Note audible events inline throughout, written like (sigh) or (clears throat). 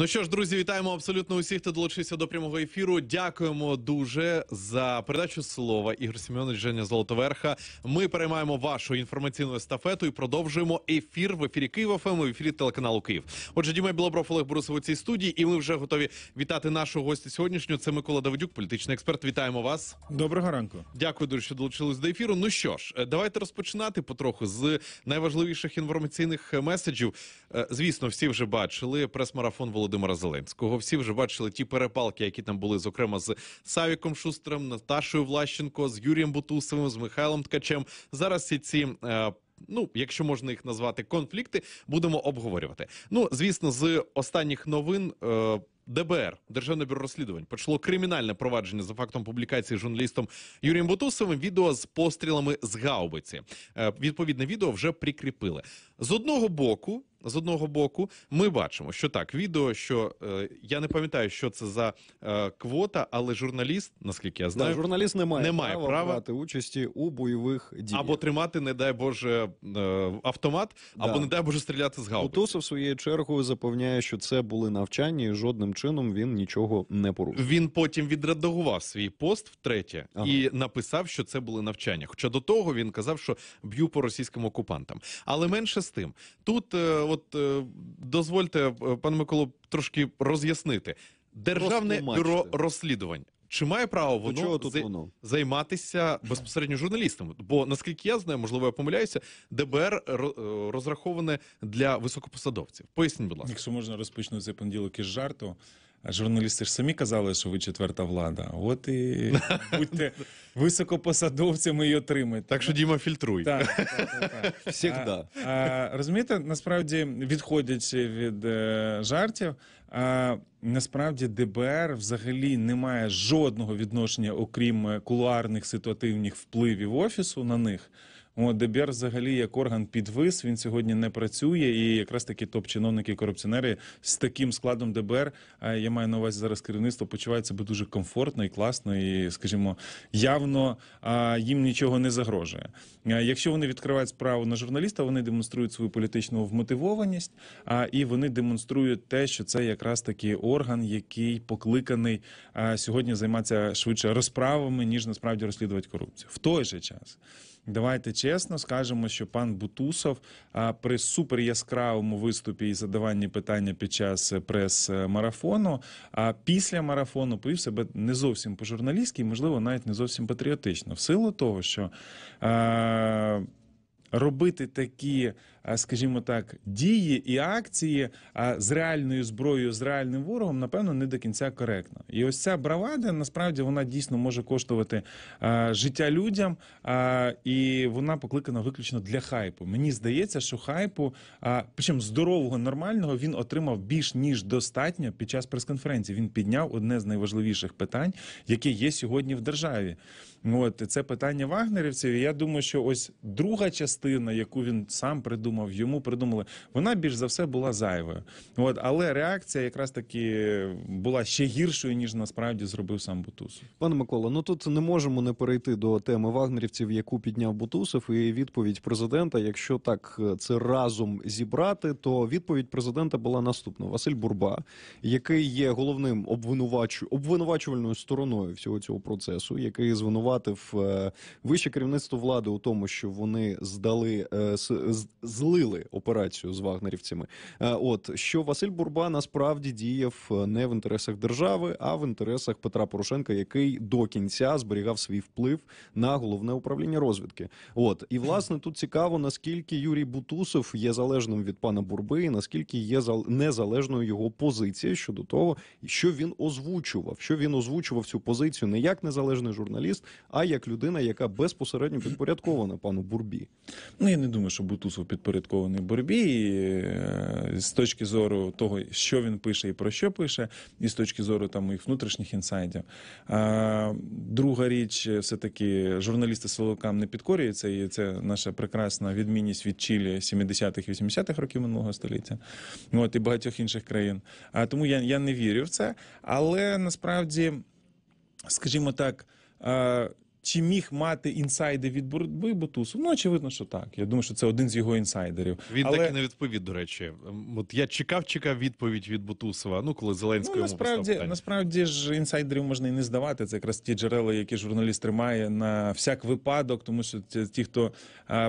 Ну що ж, друзі, вітаємо абсолютно усіх, хто долучився до прямого ефіру. Дякуємо дуже за передачу слова. Ігор Сіменович, Женя Золотоверха. Ми переймаємо вашу інформаційну естафету і продовжуємо ефір в ефірі Києва ФМ, ем, в ефірі телеканалу Київ. Отже, Діма Білобров, Олег Борисов у цій студії, і ми вже готові вітати нашого гостя сьогоднішнього. Це Микола Давидюк, політичний експерт. Вітаємо вас. Доброго ранку. Дякую дуже, що долучились до ефіру. Ну що ж, е, давайте розпочинати потроху з найважливіших інформаційних е, меседжів. Е, звісно, всі вже бачили прес-марафон Володимира Володимира Зеленського. Всі вже бачили ті перепалки, які там були, зокрема з Савіком Шустрем, Наташою Влащенко, з Юрієм Бутусовим, з Михайлом Ткачем. Зараз всі ці. Е, Ну, якщо можна їх назвати конфлікти, будемо обговорювати. Ну, звісно, з останніх новин. Е... ДБР Державне бюро розслідувань почало кримінальне провадження за фактом публікації журналістом Юрієм Бутусовим відео з пострілами з гаубиці. Е, відповідне відео вже прикріпили з одного боку з одного боку, ми бачимо, що так відео, що е, я не пам'ятаю, що це за е, квота, але журналіст, наскільки я знаю, да, журналіст не має, не має права, брати участі у бойових діях. або тримати, не дай Боже, е, автомат, да. або не дай Боже стріляти з гаубиці. Утусов, своєю чергою запевняє, що це були навчання, і жодним чином він нічого не порушив. Він потім відредагував свій пост втретє ага. і написав, що це були навчання. Хоча до того він казав, що б'ю по російським окупантам, але менше з тим тут. Е, от е, дозвольте, е, пане Миколу, трошки роз'яснити державне бюро розслідувань. Чи має право воно чого тут воно? займатися безпосередньо журналістами? Бо наскільки я знаю, можливо, я помиляюся, ДБР е, розраховане для високопосадовців. Поясніть, будь ласка, якщо можна розпочну цей понеділок із жарту журналісти ж самі казали, що ви четверта влада. От і (laughs) будьте високопосадовцями і отримайте. Так що Діма фільтруй. Так, так, (laughs) так. Всегда. А, а, Розумієте, насправді, відходячи від е, жартів, а, насправді ДБР взагалі не має жодного відношення, окрім кулуарних ситуативних впливів офісу на них. О, ДБР взагалі як орган підвис. Він сьогодні не працює, і якраз такі топ-чиновники, корупціонери з таким складом ДБР. Е, я маю на увазі зараз керівництво почувається би дуже комфортно і класно, і скажімо, явно їм нічого не загрожує. Е, якщо вони відкривають справу на журналіста, вони демонструють свою політичну вмотивованість, і вони демонструють те, що це якраз такий орган, який покликаний сьогодні займатися швидше розправами ніж насправді розслідувати корупцію в той же час. Давайте чесно скажемо, що пан Бутусов при супер яскравому виступі і задаванні питання під час е, прес-марафону, а після марафону повів себе не зовсім по журналістськи, можливо, навіть не зовсім патріотично, в силу того, що робити такі скажімо так, дії і акції з реальною зброєю з реальним ворогом, напевно, не до кінця коректно. І ось ця бравада насправді вона дійсно може коштувати життя людям, і вона покликана виключно для хайпу. Мені здається, що хайпу, причому здорового, нормального, він отримав більш ніж достатньо під час прес-конференції. Він підняв одне з найважливіших питань, яке є сьогодні в державі. От це питання вагнерівців. і Я думаю, що ось друга частина, яку він сам придумав придумав, йому придумали. Вона більш за все була зайвою. От але реакція якраз таки була ще гіршою ніж насправді зробив сам Бутусов. Пане Микола, ну тут не можемо не перейти до теми вагнерівців, яку підняв Бутусов, і відповідь президента. Якщо так е, це разом зібрати, то відповідь президента була наступна: Василь Бурба, який є головним обвинувач... обвинувачувальною стороною всього цього процесу, який звинуватив е, вище керівництво влади у тому, що вони здали е, з поглили операцію з вагнерівцями. Е, от що Василь Бурба насправді діяв е, не в інтересах держави, а в інтересах Петра Порошенка, який до кінця зберігав свій вплив на головне управління розвідки. От і власне тут цікаво, наскільки Юрій Бутусов є залежним від пана Бурби, і наскільки є незалежною його позиція щодо того, що він озвучував, що він озвучував цю позицію не як незалежний журналіст, а як людина, яка безпосередньо підпорядкована пану Бурбі. Ну я не думаю, що Бутусов підпорядкована підпорядкований борбі, і е, з точки зору того, що він пише і про що пише, і з точки зору там моїх внутрішніх інсайдів. Друга річ, е, все таки журналісти силовикам не підкорюються, і це наша прекрасна відмінність від Чилі 70-х 80-х років минулого століття, от і багатьох інших країн. А тому я, я не вірю в це, але насправді, скажімо так. Чи міг мати інсайди від боротьби Бутусу? Ну, очевидно, що так. Я думаю, що це один з його інсайдерів. Він Але... так і не відповів, до речі. От я чекав, чекав відповідь від Бутусова. Ну, коли Зеленський ну, насправді йому насправді ж інсайдерів можна і не здавати. Це якраз ті джерела, які журналіст тримає на всяк випадок, тому що ті, хто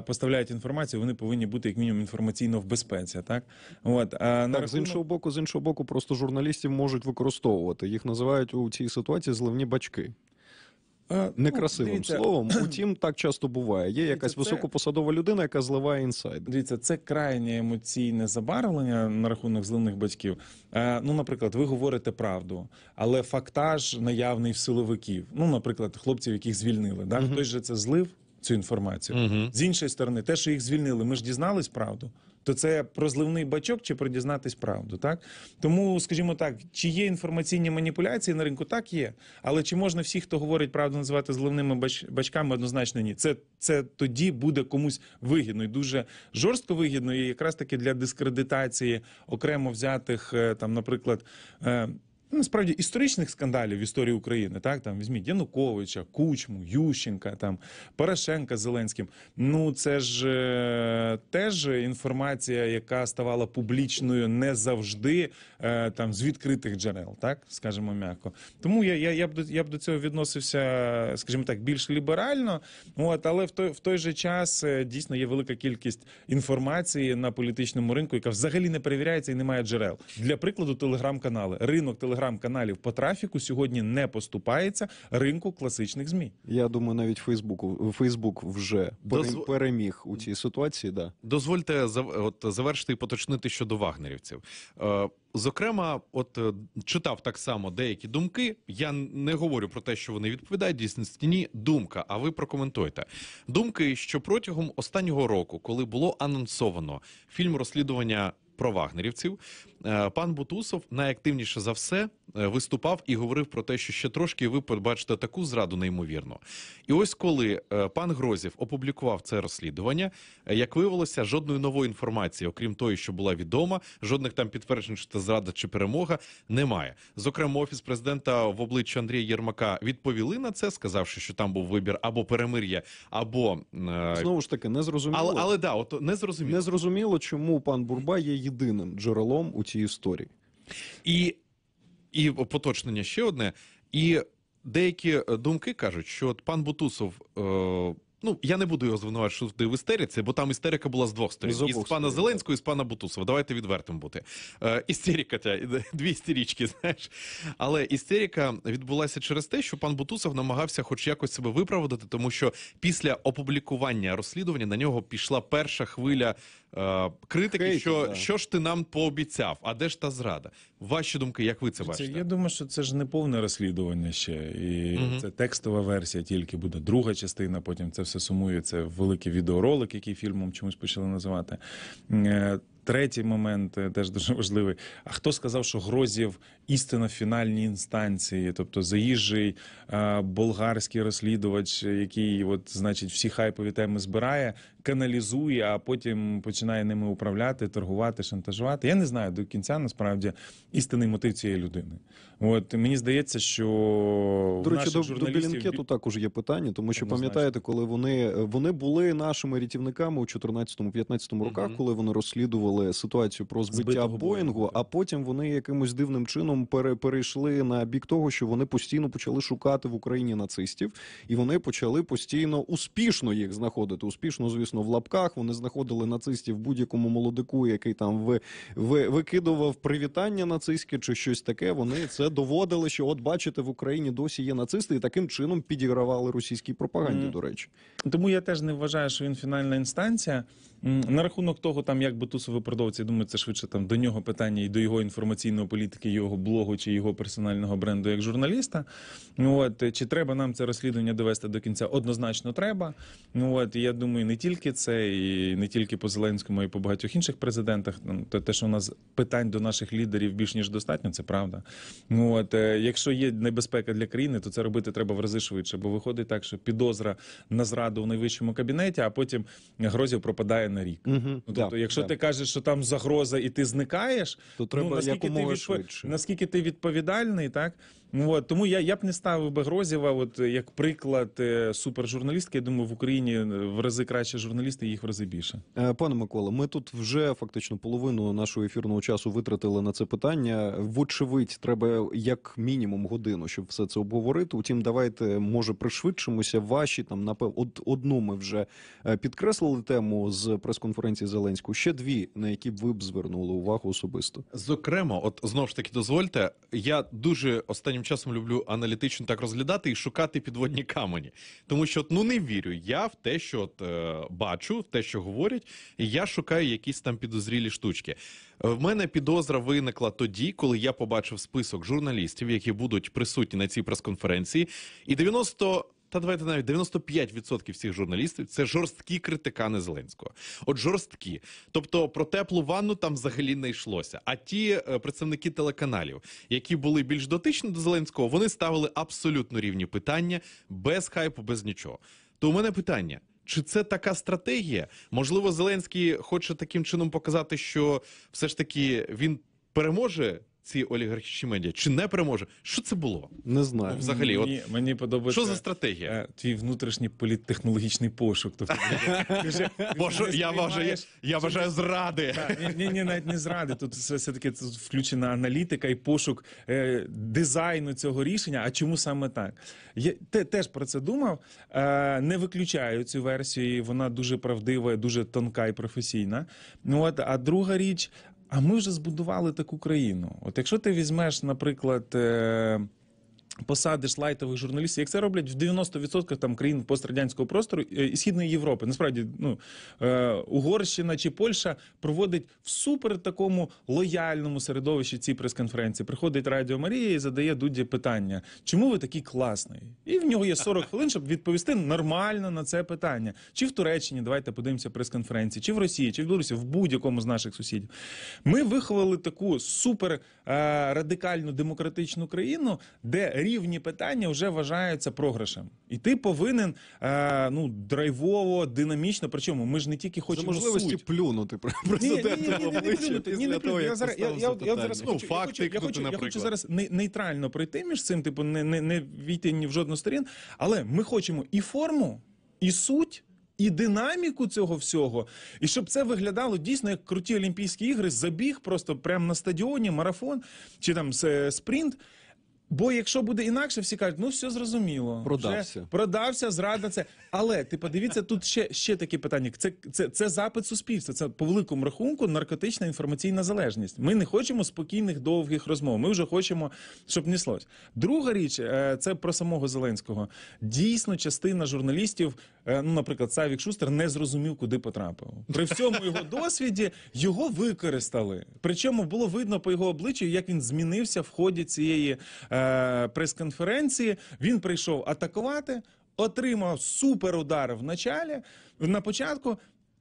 поставляють інформацію, вони повинні бути як мінімум інформаційно в безпеці. Так от а так, рахунок... з іншого боку, з іншого боку, просто журналістів можуть використовувати. Їх називають у цій ситуації зливні бачки некрасивим ну, Дивіться. словом. Утім, так часто буває. Є якась високопосадова людина, яка зливає інсайд. Дивіться, це крайнє емоційне забарвлення на рахунок зливних батьків. Е, ну, наприклад, ви говорите правду, але фактаж наявний в силовиків. Ну, наприклад, хлопців, яких звільнили. Да? Хтось же це злив цю інформацію. З іншої сторони, те, що їх звільнили, ми ж дізнались правду то це про зливний бачок чи про дізнатись правду. Так тому, скажімо так, чи є інформаційні маніпуляції на ринку, так є. Але чи можна всіх, хто говорить правду, називати зливними бач... бачками? Однозначно, ні. Це це тоді буде комусь вигідно і дуже жорстко вигідно, і якраз таки для дискредитації окремо взятих е, там, наприклад. Е, Ну, насправді історичних скандалів в історії України, так там візьміть Януковича, Кучму, Ющенка, там Порошенка Зеленським. Ну це ж е, теж інформація, яка ставала публічною не завжди е, там з відкритих джерел, так скажемо, м'яко. Тому я я, я б до я б до цього відносився, скажімо так, більш ліберально. От але в той в той же час е, дійсно є велика кількість інформації на політичному ринку, яка взагалі не перевіряється і не має джерел. Для прикладу, телеграм-канали, ринок телеграм телеграм-каналів по трафіку сьогодні не поступається ринку класичних змі. Я думаю, навіть Фейсбуку Фейсбук вже Дозв... переміг у цій ситуації. Да дозвольте зав... от, завершити і поточнити щодо вагнерівців. Е, зокрема, от е, читав так само деякі думки. Я не говорю про те, що вони відповідають дійсності. Ні, думка. А ви прокоментуйте думки, що протягом останнього року, коли було анонсовано фільм розслідування про вагнерівців. Е, пан Бутусов найактивніше за все е, виступав і говорив про те, що ще трошки ви побачите таку зраду неймовірно. І ось коли е, пан Грозів опублікував це розслідування, як виявилося, жодної нової інформації, окрім тої, що була відома, жодних там підтверджень, що це зрада чи перемога, немає. Зокрема, офіс президента в обличчя Андрія Єрмака відповіли на це, сказавши, що там був вибір або перемир'я, або знову ж таки не зрозуміло. Але але да, от не зрозуміло. Не зрозуміло, чому пан Бурба є єдиним джерелом у цій історії. І і поточнення ще одне. І деякі е, думки кажуть, що от пан Бутусов. Е, Ну, я не буду його звинувачувати в істериці, бо там істерика була з двох сторін. Ну, з, і з пана Зеленського і з пана Бутусова. Давайте відвертим бути. Е, істерика, та, (laughs) дві істерічки, знаєш. Але істерика відбулася через те, що пан Бутусов намагався хоч якось себе виправдати, тому що після опублікування розслідування на нього пішла перша хвиля Е, критики, Хейти, що да. що ж ти нам пообіцяв, а де ж та зрада? Ваші думки, як ви це бачите? я думаю, що це ж не повне розслідування ще, і угу. це текстова версія, тільки буде друга частина. Потім це все сумується в великий відеоролик, який фільмом чомусь почали називати. Е, третій момент е, теж дуже важливий. А хто сказав, що грозів істина в фінальній інстанції, тобто заїжджий болгарський розслідувач, який, от, значить, всі хайпові теми збирає, каналізує, а потім починає ними управляти, торгувати, шантажувати. Я не знаю до кінця насправді істинний мотив цієї людини. От мені здається, що до речі, до, журналістів... до Білінкету також є питання, тому що пам'ятаєте, коли вони вони були нашими рятівниками у 2014-2015 роках, угу. коли вони розслідували ситуацію про збиття Збитого Боїнгу, так. а потім вони якимось дивним чином пере, перейшли на бік того, що вони постійно почали шукати в Україні нацистів, і вони почали постійно успішно їх знаходити. Успішно, звісно дійсно в лапках. Вони знаходили нацистів будь-якому молодику, який там ви, ви викидував привітання нацистське чи щось таке. Вони це доводили, що от бачите, в Україні досі є нацисти, і таким чином підігравали російській пропаганді. Mm. До речі, тому я теж не вважаю, що він фінальна інстанція. На рахунок того, там як Бутусов продавці, я думаю, це швидше там до нього питання і до його інформаційної політики, його блогу чи його персонального бренду як журналіста. Ну от чи треба нам це розслідування довести до кінця? Однозначно треба. Ну от я думаю, не тільки це, і не тільки по Зеленському, і по багатьох інших президентах. Ну, там те, що у нас питань до наших лідерів більш ніж достатньо, це правда. Ну от е, якщо є небезпека для країни, то це робити треба в рази швидше, бо виходить так, що підозра на зраду в найвищому кабінеті, а потім грозів пропадає на рік. Угу. Ну, тобто, да, якщо да. ти кажеш, що там загроза і ти зникаєш, то ну, треба ну, наскільки ти відп... швидше. наскільки ти відповідальний, так ну от тому я я б не ставив би Грозєва, от як приклад е, супержурналістки. Я думаю, в Україні е, в рази краще журналісти, їх в рази більше. Е, пане Микола, ми тут вже фактично половину нашого ефірного часу витратили на це питання. Вочевидь, треба як мінімум годину, щоб все це обговорити. Утім, давайте може пришвидшимося. Ваші там напев... одну ми вже підкреслили тему з прес-конференції Зеленського ще дві, на які б ви б звернули увагу особисто. Зокрема, от знов ж таки, дозвольте, я дуже останнім часом люблю аналітично так розглядати і шукати підводні камені, тому що ну не вірю я в те, що от, е, бачу, в те, що говорять, і я шукаю якісь там підозрілі штучки. Е, в мене підозра виникла тоді, коли я побачив список журналістів, які будуть присутні на цій прес-конференції, і 90 та давайте навіть 95% всіх журналістів це жорсткі критикани Зеленського. От жорсткі. Тобто про теплу ванну там взагалі не йшлося. А ті е, представники телеканалів, які були більш дотичні до Зеленського, вони ставили абсолютно рівні питання без хайпу, без нічого. То у мене питання. Чи це така стратегія? Можливо, Зеленський хоче таким чином показати, що все ж таки він переможе ці олігархічні медіа? Чи не переможе? Що це було? Не знаю. Ну, взагалі, мені, от мені подобається що за стратегія? Е, твій внутрішній політтехнологічний пошук. Тобто, я вважаю, зради. Ні, ні, навіть не зради. Тут все, таки включена аналітика і пошук е, дизайну цього рішення. А чому саме так? Я теж про це думав. Е, не виключаю цю версію. Вона дуже правдива, дуже тонка і професійна. Ну от а друга річ. А ми вже збудували таку країну. От якщо ти візьмеш, наприклад. Е, Посади шлайтових журналістів, як це роблять в 90% там країн пострадянського простору е, і східної Європи. Насправді, ну е, Угорщина чи Польща проводить в супер такому лояльному середовищі ці прес-конференції. Приходить Радіо Марія і задає Дуді питання, чому ви такі класний? І в нього є 40 хвилин, щоб відповісти нормально на це питання. Чи в Туреччині давайте подивимося прес-конференції, чи в Росії, чи в Білорусі, в будь-якому з наших сусідів. Ми виховали таку супер е, радикальну демократичну країну, де рівні питання вже вважаються програшем, і ти повинен е, ну драйвово, динамічно. Причому ми ж не тільки хочемо За можливості суть. плюнути про президента. обличчя після того, як зараз я, я, я зараз ну, хочу, факти, я, хочу, я, хочу, я хочу зараз нейтрально пройти між цим, типу не не, не війти ні в жодну сторін, але ми хочемо і форму, і суть. І динаміку цього всього, і щоб це виглядало дійсно як круті Олімпійські ігри, забіг просто прямо на стадіоні, марафон чи там спринт. Бо якщо буде інакше, всі кажуть, ну все зрозуміло, Продався. продався, зрада це. Але ти подивіться, тут ще ще такі питання. Це це, це запит суспільства. Це по великому рахунку наркотична інформаційна залежність. Ми не хочемо спокійних довгих розмов. Ми вже хочемо, щоб неслось. Друга річ е, це про самого Зеленського. Дійсно, частина журналістів, е, ну наприклад, Савік Шустер, не зрозумів, куди потрапив. При всьому його досвіді його використали. Причому було видно по його обличчю, як він змінився в ході цієї. Е, Е, прес-конференції. Він прийшов атакувати, отримав суперудар в началі на початку.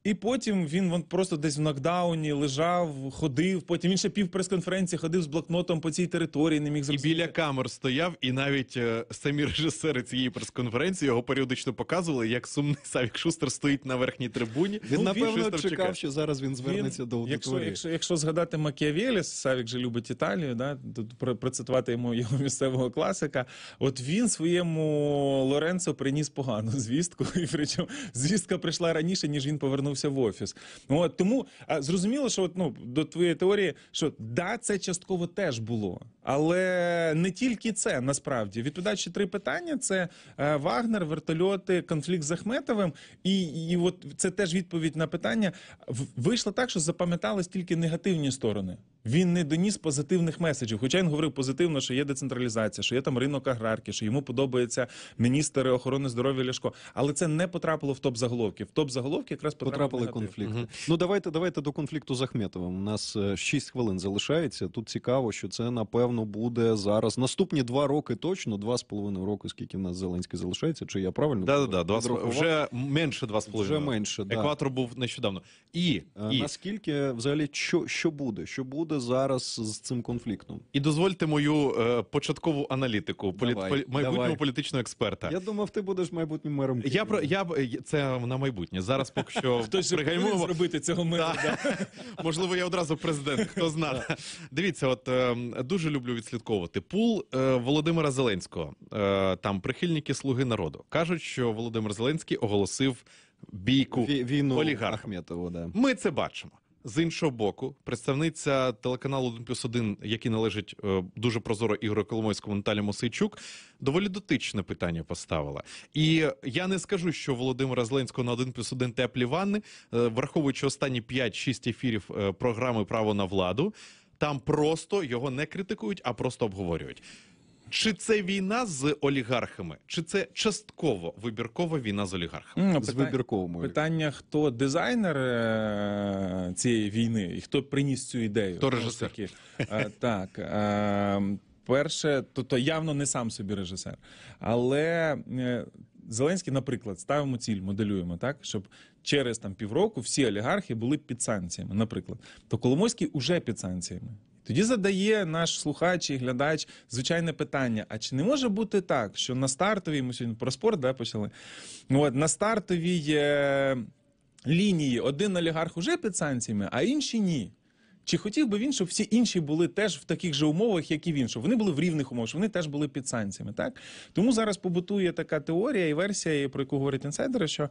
І потім він вон, просто десь в нокдауні лежав, ходив. Потім він ще пів прес-конференції ходив з блокнотом по цій території, не міг зрозуміти. І біля камер стояв, і навіть е, самі режисери цієї прес-конференції його періодично показували, як сумний Савік Шустер стоїть на верхній трибуні. Він ну, напевно чекав, чекає. що зараз він звернеться він, до аудиторії. Якщо, якщо якщо згадати Макіавеліс, Савік же любить Італію, да тут процитувати йому його місцевого класика. От він своєму Лоренцо приніс погану звістку, (laughs) і причому звістка прийшла раніше ніж він повернувся повернувся в офіс. От тому зрозуміло, що от, ну, до твоєї теорії, що да, це частково теж було. Але не тільки це насправді відтуда три питання: це е, Вагнер, вертольоти, конфлікт з Ахметовим. І і от це теж відповідь на питання. Вийшло так, що запам'ятались тільки негативні сторони. Він не доніс позитивних меседжів. Хоча він говорив позитивно, що є децентралізація, що є там ринок аграрки, що йому подобається міністр охорони здоров'я Ляшко. Але це не потрапило в топ заголовки. В топ заголовки якраз потрапили конфлікти. Угу. Ну давайте давайте до конфлікту з Ахметовим. У нас 6 е, хвилин залишається. Тут цікаво, що це напевно напевно буде зараз. Наступні два роки точно, два з половиною роки, скільки в нас Зеленський залишається, чи я правильно? Да, да, да, вже менше два з половиною. Вже менше, да. Екватор був нещодавно. І, е, і наскільки взагалі що що буде? Що буде зараз з цим конфліктом? І дозвольте мою е, початкову аналітику, політ, давай, полі, майбутнього давай. політичного експерта. Я думав, ти будеш майбутнім мером. Києва. Я про я е, це на майбутнє. Зараз поки що (laughs) хтось пригальмував. зробити цього мера. (laughs) Можливо, я одразу президент. Хто знає? (laughs) Дивіться, от ем, дуже люблю люблю відслідковувати пул е, Володимира Зеленського. Е, там прихильники слуги народу кажуть, що Володимир Зеленський оголосив бійку війну Ахметову. Да. Ми це бачимо. З іншого боку, представниця телеканалу 1 плюс 1, який належить е, дуже прозоро Ігорю Коломойському Наталі Мосейчук, доволі дотичне питання поставила. І я не скажу, що Володимира Зеленського на один плюс один теплі ванни, е, враховуючи останні 5-6 ефірів е, програми Право на владу. Там просто його не критикують, а просто обговорюють. Чи це війна з олігархами, чи це частково вибіркова війна з олігархами? Ну, з питання, питання: хто дизайнер е, цієї війни і хто приніс цю ідею? Хто режисер? Е (laughs) так. Е, перше, то, то явно не сам собі режисер. Але е, Зеленський, наприклад, ставимо ціль, моделюємо так, щоб через там півроку всі олігархи були під санкціями, наприклад. То Коломойський уже під санкціями. Тоді задає наш слухач і глядач звичайне питання: а чи не може бути так, що на стартовій ми сьогодні про спорт да, почали? Ну, от, на стартовій е, лінії один олігарх уже під санкціями, а інші ні. Чи хотів би він, щоб всі інші були теж в таких же умовах, як і він, щоб вони були в рівних умовах, щоб вони теж були під санкціями? Так тому зараз побутує така теорія і версія, про яку говорять інсайдери, що е,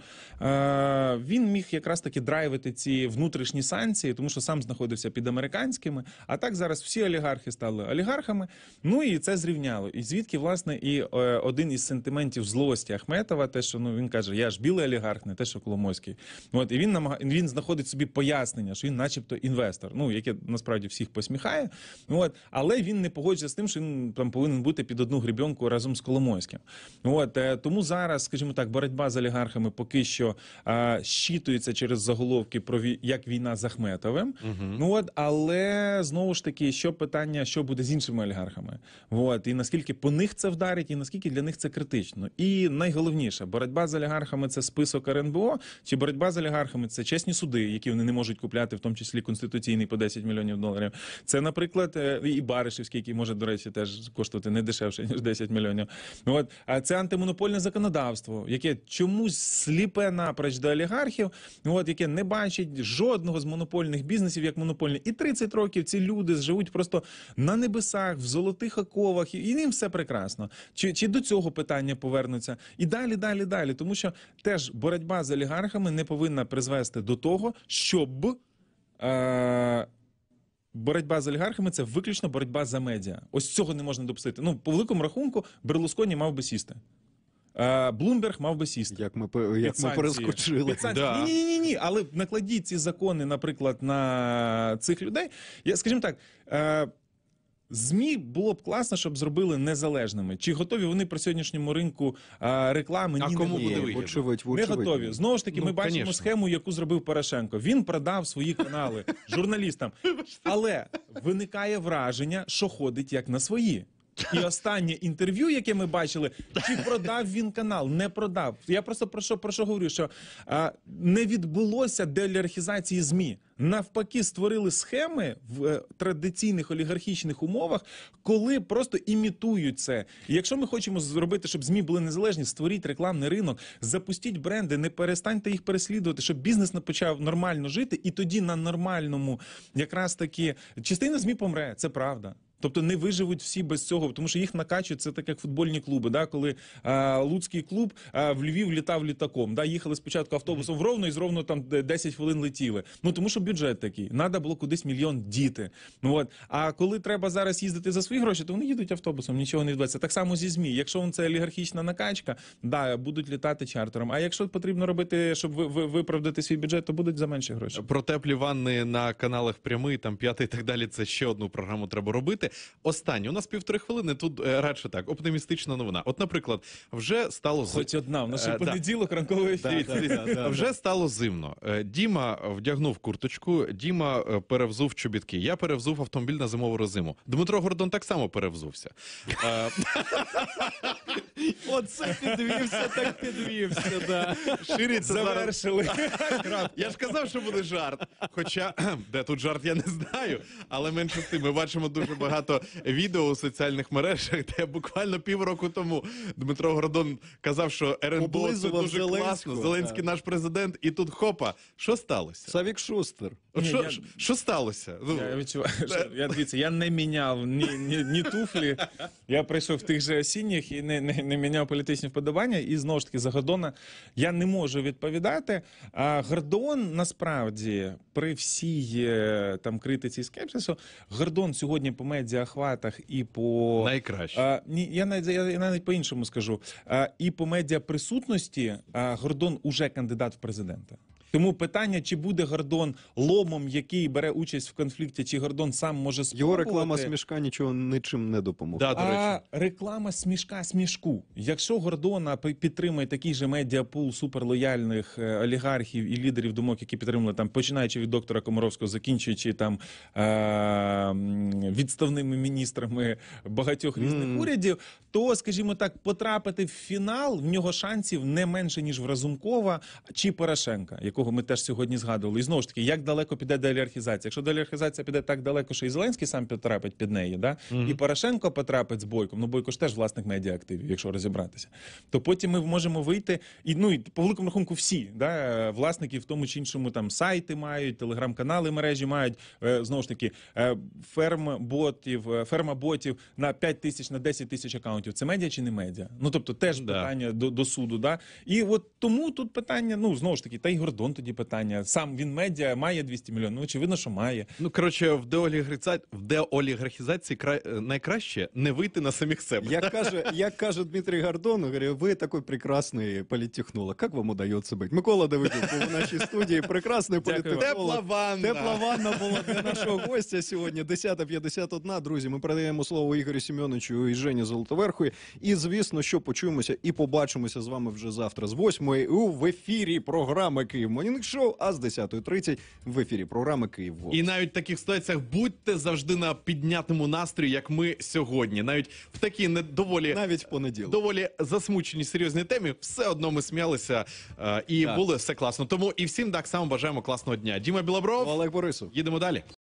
він міг якраз таки драйвити ці внутрішні санкції, тому що сам знаходився під американськими. А так зараз всі олігархи стали олігархами. Ну і це зрівняло. І звідки власне і е, один із сентиментів злості Ахметова, те, що ну він каже, я ж білий олігарх, не те, що Коломойський. От і він намаг... він знаходить собі пояснення, що він, начебто, інвестор. Ну яке насправді всіх посміхає. От, але він не погоджується з тим, що він там повинен бути під одну грібенку разом з Коломойським. От е, тому зараз, скажімо так, боротьба з олігархами поки що а, е, щитується через заголовки про ві... як війна з Ахметовим. Угу. от, але знову ж таки, що питання, що буде з іншими олігархами? От і наскільки по них це вдарить, і наскільки для них це критично. І найголовніше, боротьба з олігархами це список РНБО, чи боротьба з олігархами це чесні суди, які вони не можуть купляти, в тому числі конституційний подачі. 10 мільйонів доларів. Це, наприклад, е, і Баришівський, який може, до речі, теж коштувати не дешевше ніж 10 мільйонів. От а це антимонопольне законодавство, яке чомусь сліпе напрач до олігархів, от яке не бачить жодного з монопольних бізнесів як монопольний. І 30 років ці люди живуть просто на небесах, в золотих оковах, і їм все прекрасно. Чи чи до цього питання повернуться? І далі, далі, далі, тому що теж боротьба з олігархами не повинна призвести до того, щоб. Е боротьба з олігархами це виключно боротьба за медіа. Ось цього не можна допустити. Ну, по великому рахунку, Берлусконі мав би сісти. Блумберг мав би сісти. Як ми як ми перескочили. Да. Ні, ні, ні, ні. Але накладіть ці закони, наприклад, на цих людей. Я, Скажімо так. Е, Змі було б класно, щоб зробили незалежними. Чи готові вони при сьогоднішньому ринку а, реклами? А Ні, кому не буде вигідно? Очевидь, Не готові. Знову ж таки, ну, ми бачимо конечно. схему, яку зробив Порошенко. Він продав свої канали (laughs) журналістам, але виникає враження, що ходить як на свої. І останнє інтерв'ю, яке ми бачили, чи продав він канал? Не продав. Я просто про що про що говорю, що а, не відбулося деліархізації змі. Навпаки, створили схеми в е, традиційних олігархічних умовах, коли просто імітують це. І якщо ми хочемо зробити, щоб змі були незалежні, створіть рекламний ринок, запустіть бренди, не перестаньте їх переслідувати, щоб бізнес не почав нормально жити, і тоді на нормальному, якраз таки частина змі помре. Це правда. Тобто не виживуть всі без цього, тому що їх накачують, це так як футбольні клуби. Да, Коли е, Луцький клуб е, в Львів літав літаком, да, їхали спочатку автобусом в Ровно і з Ровно там 10 хвилин летіли. Ну тому що бюджет такий, треба було кудись мільйон діти. Ну от а коли треба зараз їздити за свої гроші, то вони їдуть автобусом, нічого не відбувається. Так само зі змі. Якщо це олігархічна накачка, да будуть літати чартером. А якщо потрібно робити, щоб виправдати свій бюджет, то будуть за менші гроші. Про теплі ванни на каналах прямий, там п'ятий і так далі. Це ще одну програму треба робити говорити. Останнє у нас півтори хвилини. Тут е, радше так оптимістична новина. От, наприклад, вже стало Хоч одна в нас ще е, понеділок ранковий ефір. вже стало зимно. Е, Діма вдягнув курточку. Діма перевзув чобітки. Я перевзув автомобіль на зимову розиму. Дмитро Гордон так само перевзувся. (laughs) Оце підвівся, так підвівся. да. Шириться завершили. Я ж казав, що буде жарт. Хоча (clears throat) де тут жарт, я не знаю, але менше з тим ми бачимо дуже багато багато відео у соціальних мережах, де буквально півроку тому Дмитро Гордон казав, що РНБО це дуже Зеленського, класно. Зеленський так. наш президент, і тут хопа, що сталося? Савік Шустер. що, я... сталося? Ну, я е, відчуваю, що я дивіться, я не міняв ні, ні, ні туфлі. Я прийшов в тих же осінніх і не, не, не міняв політичні вподобання. І знову ж таки за Гордона я не можу відповідати. А Гордон насправді при всій е, там критиці і скепсису Гордон сьогодні по медіа медіахватах, і по найкраще а, ні, я навіть я, я навіть по іншому скажу. А, і по медіаприсутності присутності Гордон уже кандидат в президента. Тому питання, чи буде Гордон ломом, який бере участь в конфлікті, чи Гордон сам може спробувати... Його реклама смішка нічого нічим не допомогла. Да, до речі. А реклама смішка смішку. Якщо Гордона підтримує такий же медіапул суперлояльних е, олігархів і лідерів думок, які підтримали там, починаючи від доктора Комаровського, закінчуючи там е, відставними міністрами багатьох різних mm. урядів, то скажімо так, потрапити в фінал в нього шансів не менше ніж в Разумкова чи Порошенка якого ми теж сьогодні згадували. І знову ж таки, як далеко піде деолігархізація? Якщо деолігархізація піде так далеко, що і Зеленський сам потрапить під неї, да? Mm і Порошенко потрапить з бойком. Ну бойко ж теж власник медіа активів. якщо розібратися, то потім ми можемо вийти і ну і по великому рахунку всі да власники в тому чи іншому там сайти мають, телеграм-канали мережі мають е, знову ж таки е, ферм ботів, е, ферма ботів на 5 тисяч на 10 тисяч акаунтів. Це медіа чи не медіа? Ну тобто теж питання до, до суду. Да? І от тому тут питання ну знову ж таки, та й гордон. Вон тоді питання. Сам він медіа має 200 мільйонів. Ну, очевидно, що має. Ну коротше, в деолігархізації, в деолігархізації кра... Е, найкраще не вийти на самих себе. Як (laughs) каже, як каже Дмитрий Гордон, говорю, ви такий прекрасний політтехнолог. Як вам удається бути? Микола Давидюк в нашій студії. Прекрасний політтехнолог. Тепла ванна. Тепла ванна була для нашого гостя сьогодні. 10.51. Друзі, ми передаємо слово Ігорю Сім'йоничу і Жені Золотоверху. І звісно, що почуємося і побачимося з вами вже завтра з 8 в ефірі програми Київ. Morning шоу а з 10.30 в ефірі програми Київ. І навіть в таких ситуаціях будьте завжди на піднятому настрої, як ми сьогодні. Навіть в такій доволі навіть в понеділок доволі засмучені серйозні темі. Все одно ми сміялися е, і так. було все класно. Тому і всім так само бажаємо класного дня. Діма Білобров, Олег Борисов. Їдемо далі.